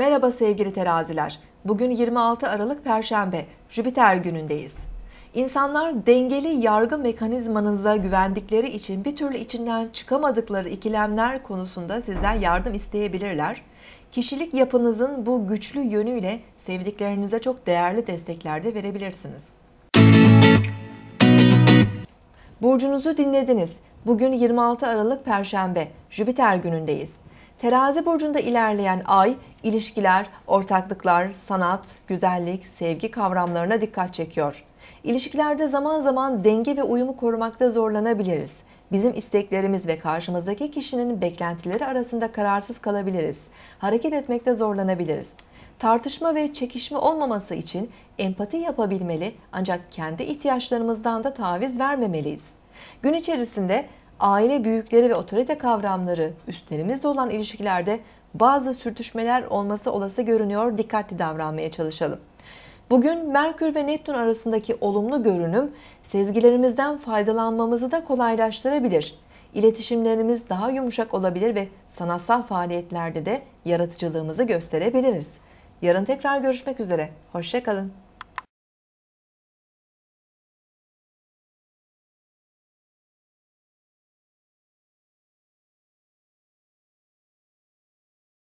Merhaba sevgili teraziler. Bugün 26 Aralık Perşembe, Jüpiter günündeyiz. İnsanlar dengeli yargı mekanizmanıza güvendikleri için bir türlü içinden çıkamadıkları ikilemler konusunda sizden yardım isteyebilirler. Kişilik yapınızın bu güçlü yönüyle sevdiklerinize çok değerli destekler de verebilirsiniz. Burcunuzu dinlediniz. Bugün 26 Aralık Perşembe, Jüpiter günündeyiz. Terazi burcunda ilerleyen ay ilişkiler, ortaklıklar, sanat, güzellik, sevgi kavramlarına dikkat çekiyor. İlişkilerde zaman zaman denge ve uyumu korumakta zorlanabiliriz. Bizim isteklerimiz ve karşımızdaki kişinin beklentileri arasında kararsız kalabiliriz. Hareket etmekte zorlanabiliriz. Tartışma ve çekişme olmaması için empati yapabilmeli ancak kendi ihtiyaçlarımızdan da taviz vermemeliyiz. Gün içerisinde aile büyükleri ve otorite kavramları üstlerimizde olan ilişkilerde bazı sürtüşmeler olması olası görünüyor. Dikkatli davranmaya çalışalım. Bugün Merkür ve Neptün arasındaki olumlu görünüm sezgilerimizden faydalanmamızı da kolaylaştırabilir. İletişimlerimiz daha yumuşak olabilir ve sanatsal faaliyetlerde de yaratıcılığımızı gösterebiliriz. Yarın tekrar görüşmek üzere. Hoşçakalın.